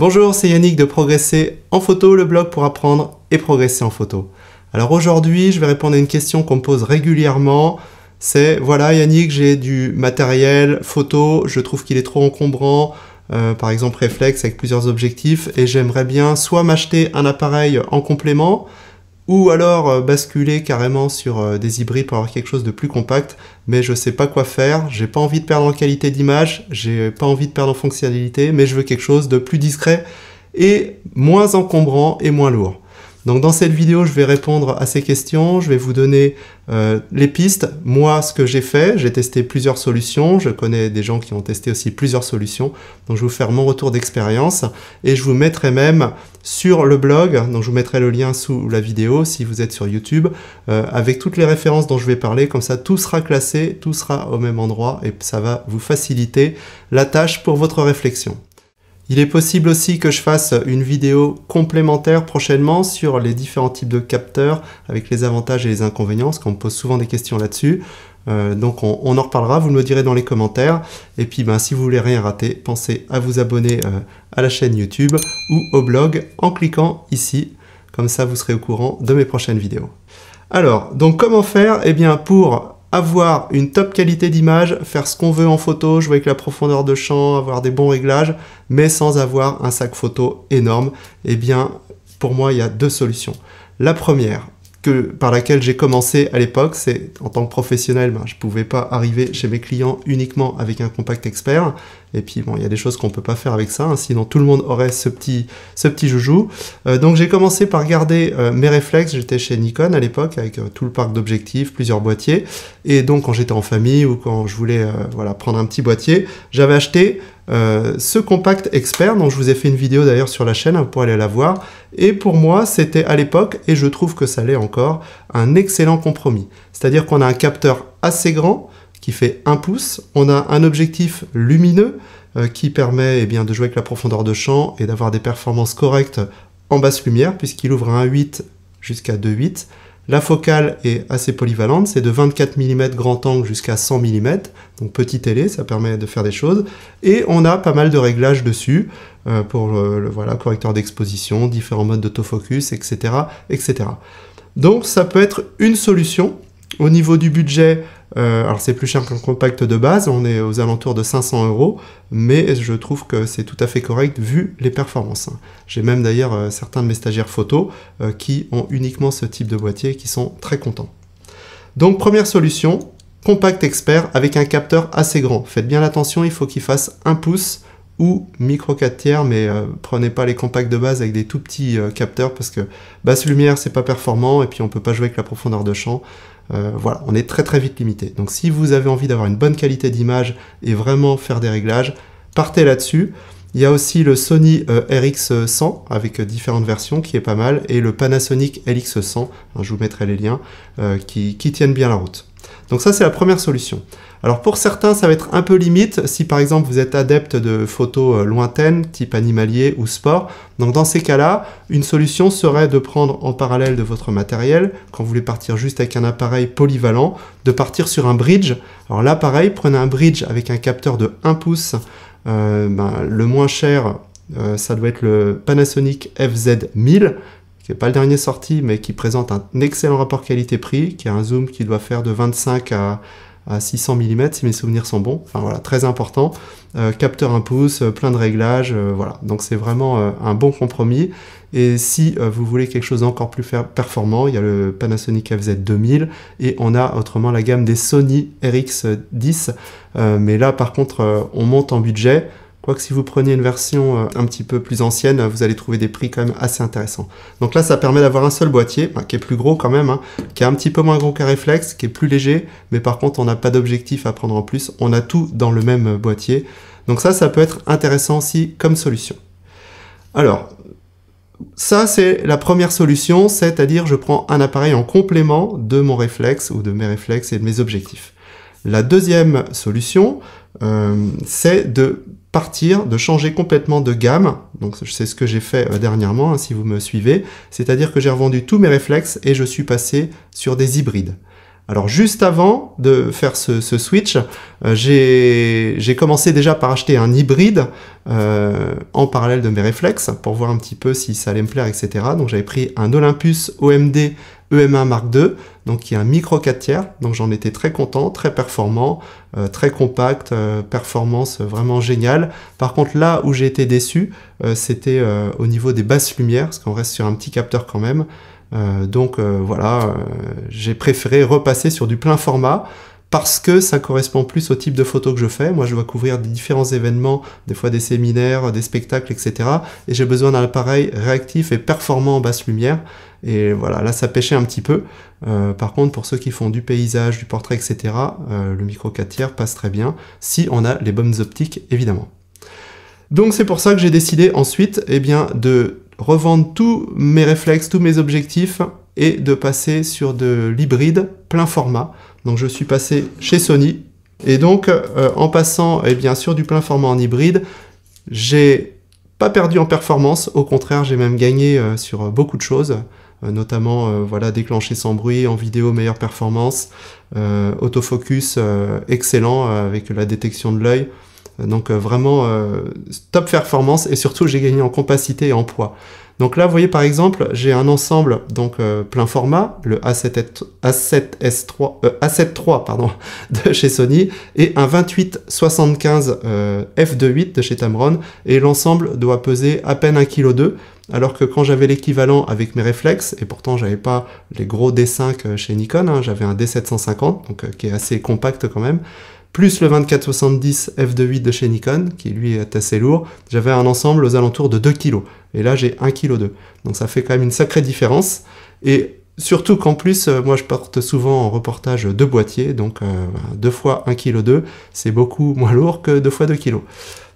Bonjour, c'est Yannick de Progresser en photo, le blog pour apprendre et progresser en photo. Alors aujourd'hui, je vais répondre à une question qu'on me pose régulièrement. C'est voilà Yannick, j'ai du matériel photo, je trouve qu'il est trop encombrant, euh, par exemple Reflex avec plusieurs objectifs, et j'aimerais bien soit m'acheter un appareil en complément, ou alors euh, basculer carrément sur euh, des hybrides pour avoir quelque chose de plus compact, mais je sais pas quoi faire, j'ai pas envie de perdre en qualité d'image, j'ai pas envie de perdre en fonctionnalité, mais je veux quelque chose de plus discret et moins encombrant et moins lourd. Donc dans cette vidéo, je vais répondre à ces questions, je vais vous donner euh, les pistes. Moi, ce que j'ai fait, j'ai testé plusieurs solutions, je connais des gens qui ont testé aussi plusieurs solutions, donc je vais vous faire mon retour d'expérience et je vous mettrai même sur le blog, donc je vous mettrai le lien sous la vidéo si vous êtes sur YouTube, euh, avec toutes les références dont je vais parler, comme ça tout sera classé, tout sera au même endroit et ça va vous faciliter la tâche pour votre réflexion. Il est possible aussi que je fasse une vidéo complémentaire prochainement sur les différents types de capteurs avec les avantages et les inconvénients, parce qu'on me pose souvent des questions là-dessus. Euh, donc on, en reparlera, vous me le direz dans les commentaires. Et puis ben, si vous voulez rien rater, pensez à vous abonner euh, à la chaîne YouTube ou au blog en cliquant ici. Comme ça, vous serez au courant de mes prochaines vidéos. Alors, donc comment faire Eh bien, pour avoir une top qualité d'image, faire ce qu'on veut en photo, jouer avec la profondeur de champ, avoir des bons réglages, mais sans avoir un sac photo énorme, eh bien, pour moi, il y a deux solutions. La première, que, par laquelle j'ai commencé à l'époque, c'est en tant que professionnel, ben, je pouvais pas arriver chez mes clients uniquement avec un compact expert. Et puis bon, il y a des choses qu'on peut pas faire avec ça, hein, sinon tout le monde aurait ce petit, ce petit joujou. Euh, donc j'ai commencé par garder euh, mes réflexes, j'étais chez Nikon à l'époque avec euh, tout le parc d'objectifs, plusieurs boîtiers. Et donc quand j'étais en famille ou quand je voulais voilà, prendre un petit boîtier, j'avais acheté euh, ce compact expert, dont je vous ai fait une vidéo d'ailleurs sur la chaîne, hein, vous pourrez aller la voir, et pour moi c'était à l'époque, et je trouve que ça l'est encore, un excellent compromis. C'est-à-dire qu'on a un capteur assez grand, qui fait 1 pouce, on a un objectif lumineux, euh, qui permet eh bien, de jouer avec la profondeur de champ et d'avoir des performances correctes en basse lumière, puisqu'il ouvre à 1.8 jusqu'à 2.8, la focale est assez polyvalente, c'est de 24 mm grand angle jusqu'à 100 mm, donc petit télé, ça permet de faire des choses. Et on a pas mal de réglages dessus euh, pour le, voilà, correcteur d'exposition, différents modes d'autofocus, etc., etc. Donc ça peut être une solution. Au niveau du budget, euh, alors c'est plus cher qu'un compact de base, on est aux alentours de 500 euros, mais je trouve que c'est tout à fait correct vu les performances. J'ai même d'ailleurs euh, certains de mes stagiaires photos euh, qui ont uniquement ce type de boîtier et qui sont très contents. Donc première solution, compact expert avec un capteur assez grand. Faites bien attention, il faut qu'il fasse un pouce ou micro 4 tiers, mais euh, prenez pas les compacts de base avec des tout petits euh, capteurs parce que basse lumière c'est pas performant et puis on peut pas jouer avec la profondeur de champ. Euh, voilà, on est très très vite limité. Donc si vous avez envie d'avoir une bonne qualité d'image et vraiment faire des réglages, partez là-dessus. Il y a aussi le Sony RX100 avec différentes versions qui est pas mal et le Panasonic LX100, hein, je vous mettrai les liens, qui, qui tiennent bien la route. Donc ça, c'est la première solution. Alors pour certains, ça va être un peu limite si par exemple vous êtes adepte de photos euh, lointaines, type animalier ou sport. Donc dans ces cas-là, une solution serait de prendre en parallèle de votre matériel, quand vous voulez partir juste avec un appareil polyvalent, de partir sur un bridge. Alors là, pareil, prenez un bridge avec un capteur de 1 pouce, euh, ben, le moins cher, euh, ça doit être le Panasonic FZ1000 pas le dernier sorti, mais qui présente un excellent rapport qualité-prix, qui a un zoom qui doit faire de 25 à, 600 mm, si mes souvenirs sont bons. Enfin voilà, très important. Euh, capteur 1 pouce, euh, plein de réglages, euh, voilà. Donc c'est vraiment un bon compromis. Et si vous voulez quelque chose d'encore plus performant, il y a le Panasonic FZ2000 et on a autrement la gamme des Sony RX10. mais là par contre, on monte en budget que si vous prenez une version euh, un petit peu plus ancienne, vous allez trouver des prix quand même assez intéressants. Donc là, ça permet d'avoir un seul boîtier, bah, qui est plus gros quand même, hein, qui est un petit peu moins gros qu'un réflexe, qui est plus léger, mais par contre, on n'a pas d'objectif à prendre en plus, on a tout dans le même euh, boîtier. Donc ça, ça peut être intéressant aussi comme solution. Alors, ça, c'est la première solution, c'est-à-dire je prends un appareil en complément de mon réflexe ou de mes réflexes et de mes objectifs. La deuxième solution, euh, c'est de partir, de changer complètement de gamme. Donc c'est ce que j'ai fait euh, dernièrement, hein, si vous me suivez. C'est-à-dire que j'ai revendu tous mes réflexes et je suis passé sur des hybrides. Alors juste avant de faire ce, switch, euh, j'ai commencé déjà par acheter un hybride en parallèle de mes réflexes pour voir un petit peu si ça allait me plaire, etc. Donc j'avais pris un Olympus OMD EM1 Mark II, donc qui est un micro 4 tiers. Donc j'en étais très content, très performant, euh, très compact, euh, performance vraiment géniale. Par contre là où j'ai été déçu, euh, c'était au niveau des basses lumières, parce qu'on reste sur un petit capteur quand même. donc voilà, j'ai préféré repasser sur du plein format parce que ça correspond plus au type de photo que je fais. Moi, je dois couvrir différents événements, des fois des séminaires, des spectacles, etc. Et j'ai besoin d'un appareil réactif et performant en basse lumière. Et voilà, là, ça pêchait un petit peu. Euh, par contre, pour ceux qui font du paysage, du portrait, etc., euh, le micro 4 tiers passe très bien, si on a les bonnes optiques, évidemment. Donc c'est pour ça que j'ai décidé ensuite eh bien, de revendre tous mes réflexes, tous mes objectifs, et de passer sur de l'hybride plein format. Donc je suis passé chez Sony. Et donc euh, en passant et eh bien, sûr du plein format en hybride, j'ai pas perdu en performance, au contraire j'ai même gagné euh, sur beaucoup de choses, euh, notamment voilà, déclenché sans bruit, en vidéo meilleure performance, autofocus excellent avec la détection de l'œil. Donc vraiment top performance et surtout j'ai gagné en compacité et en poids. Donc là, vous voyez par exemple, j'ai un ensemble donc euh, plein format, le A7S3, a euh, pardon, de chez Sony, et un 2875 75 f2.8 de chez Tamron, et l'ensemble doit peser à peine 1,2 kg, alors que quand j'avais l'équivalent avec mes réflexes, et pourtant j'avais pas les gros D5 euh, chez Nikon, hein, j'avais un D750, donc qui est assez compact quand même, plus le 2470 f2.8 de chez Nikon, qui lui est assez lourd, j'avais un ensemble aux alentours de 2 kg. Et là, j'ai 1,2 kg. Donc ça fait quand même une sacrée différence. Et Surtout qu'en plus, euh, moi je porte souvent en reportage deux boîtiers, donc 2 euh, deux fois 1,2 kg, c'est beaucoup moins lourd que 2 fois 2 kg.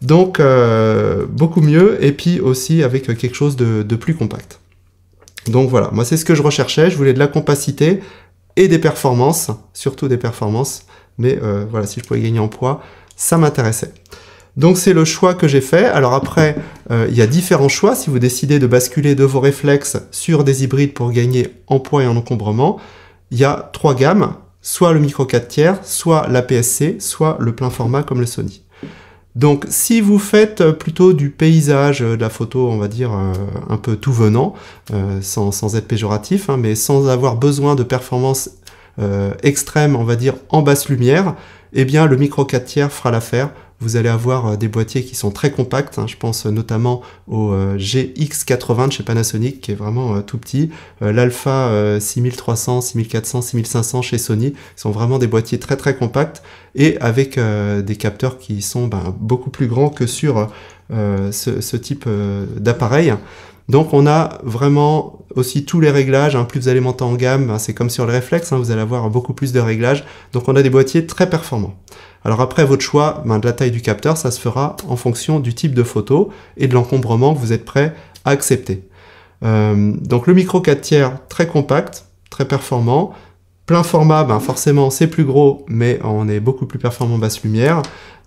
Donc euh, beaucoup mieux, et puis aussi avec quelque chose de, de plus compact. Donc voilà, moi c'est ce que je recherchais, je voulais de la compacité, et des performances, surtout des performances, mais euh, voilà, si je pouvais gagner en poids, ça m'intéressait. Donc c'est le choix que j'ai fait. Alors après, euh, il y a différents choix. Si vous décidez de basculer de vos réflexes sur des hybrides pour gagner en poids et en encombrement, il y a trois gammes, soit le micro 4 tiers, soit PSC, soit le plein format comme le Sony. Donc si vous faites euh, plutôt du paysage, euh, de la photo, on va dire, euh, un peu tout venant, sans, être péjoratif, hein, mais sans avoir besoin de performances extrêmes, on va dire, en basse lumière, eh bien le micro 4 tiers fera l'affaire vous allez avoir euh, des boîtiers qui sont très compacts. Hein. je pense euh, notamment au euh, GX80 de chez Panasonic, qui est vraiment tout petit. L'Alpha 6300, 6400, 6500 chez Sony sont vraiment des boîtiers très très compacts et avec des capteurs qui sont ben, beaucoup plus grands que sur ce, type d'appareil. Donc on a vraiment aussi tous les réglages, hein. plus vous allez monter en gamme, ben, c'est comme sur le réflexe, hein. vous allez avoir beaucoup plus de réglages, donc on a des boîtiers très performants. Alors après votre choix ben, de la taille du capteur, ça se fera en fonction du type de photo et de l'encombrement que vous êtes prêt à accepter. Euh, donc le micro 4 tiers très compact, très performant. Plein format, ben forcément c'est plus gros, mais on est beaucoup plus performant en basse lumière.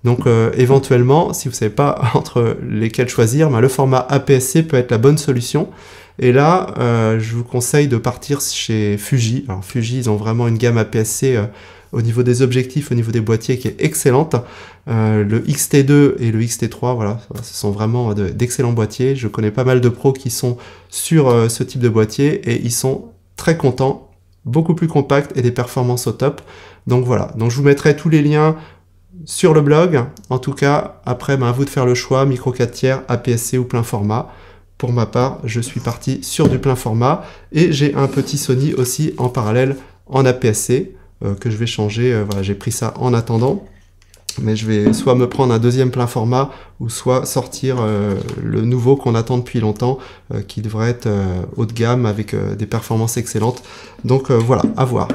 Donc euh, éventuellement, si vous ne savez pas entre lesquels choisir, ben, le format APS-C peut être la bonne solution. Et là, euh, je vous conseille de partir chez Fuji. Alors Fuji, ils ont vraiment une gamme APS-C au niveau des objectifs, au niveau des boîtiers qui est excellente. Euh, le le XT2 et le XT3, voilà, ce sont vraiment d'excellents boîtiers. Je connais pas mal de pros qui sont sur euh, ce type de boîtier et ils sont très contents, beaucoup plus compacts et des performances au top. Donc voilà, donc je vous mettrai tous les liens sur le blog. En tout cas, après, ben, à vous de faire le choix, micro 4 tiers, APS-C ou plein format. Pour ma part, je suis parti sur du plein format et j'ai un petit Sony aussi en parallèle en APS-C. Euh, que je vais changer. Euh, voilà, j'ai pris ça en attendant mais je vais soit me prendre un deuxième plein format ou soit sortir euh, le nouveau qu'on attend depuis longtemps qui devrait être haut de gamme avec des performances excellentes donc voilà à voir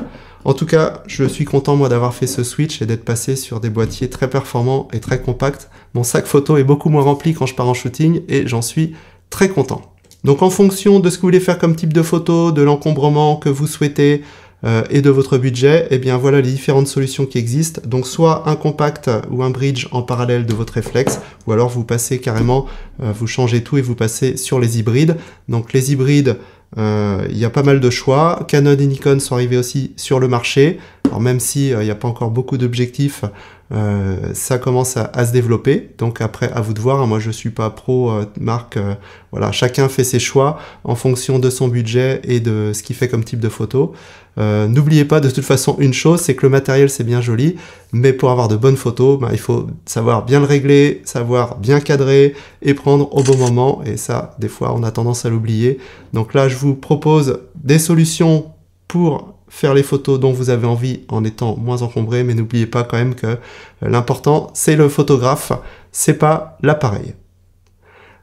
en tout cas je suis content moi d'avoir fait ce switch et d'être passé sur des boîtiers très performants et très compacts mon sac photo est beaucoup moins rempli quand je pars en shooting et j'en suis très content donc en fonction de ce que vous voulez faire comme type de photo de l'encombrement que vous souhaitez euh, et de votre budget, et eh bien voilà les différentes solutions qui existent. Donc soit un compact ou un bridge en parallèle de votre réflexe, ou alors vous passez carrément, euh, vous changez tout et vous passez sur les hybrides. Donc les hybrides, euh, il y a pas mal de choix. Canon et Nikon sont arrivés aussi sur le marché. Alors même si il n'y a pas encore beaucoup d'objectifs, euh, ça commence à, se développer. Donc après, à vous de voir. moi, je suis pas pro euh, marque. Euh, voilà, chacun fait ses choix en fonction de son budget et de ce qu'il fait comme type de photo. N'oubliez pas de toute façon une chose, c'est que le matériel c'est bien joli, mais pour avoir de bonnes photos, ben, il faut savoir bien le régler, savoir bien cadrer et prendre au bon moment. Et ça, des fois, on a tendance à l'oublier. Donc là, je vous propose des solutions pour faire les photos dont vous avez envie en étant moins encombré, mais n'oubliez pas quand même que euh, l'important c'est le photographe, c'est pas l'appareil.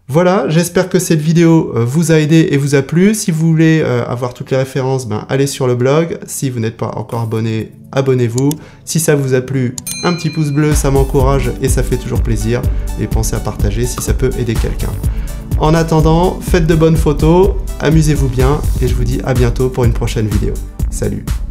Voilà, j'espère que cette vidéo euh, vous a aidé et vous a plu. Si vous voulez euh, avoir toutes les références, ben, allez sur le blog. Si vous n'êtes pas encore abonné, abonnez-vous. Si ça vous a plu, un petit pouce bleu, ça m'encourage et ça fait toujours plaisir. Et pensez à partager si ça peut aider quelqu'un. En attendant, faites de bonnes photos, amusez-vous bien et je vous dis à bientôt pour une prochaine vidéo. Salut